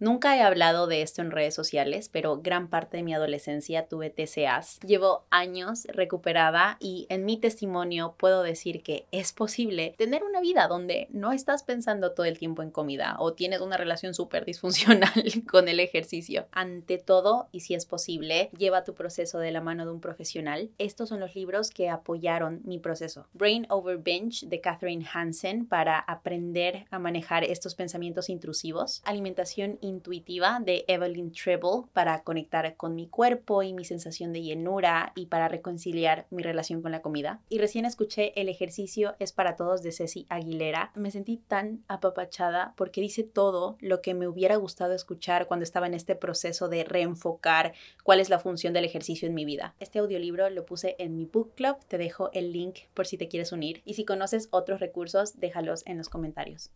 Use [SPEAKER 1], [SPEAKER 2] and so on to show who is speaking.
[SPEAKER 1] Nunca he hablado de esto en redes sociales, pero gran parte de mi adolescencia tuve TCAs. Llevo años recuperada y en mi testimonio puedo decir que es posible tener una vida donde no estás pensando todo el tiempo en comida o tienes una relación súper disfuncional con el ejercicio. Ante todo, y si es posible, lleva tu proceso de la mano de un profesional. Estos son los libros que apoyaron mi proceso. Brain Over Bench de Catherine Hansen para aprender a manejar estos pensamientos intrusivos. Alimentación intuitiva de Evelyn Treble para conectar con mi cuerpo y mi sensación de llenura y para reconciliar mi relación con la comida. Y recién escuché El ejercicio es para todos de Ceci Aguilera. Me sentí tan apapachada porque dice todo lo que me hubiera gustado escuchar cuando estaba en este proceso de reenfocar cuál es la función del ejercicio en mi vida. Este audiolibro lo puse en mi book club, te dejo el link por si te quieres unir y si conoces otros recursos déjalos en los comentarios.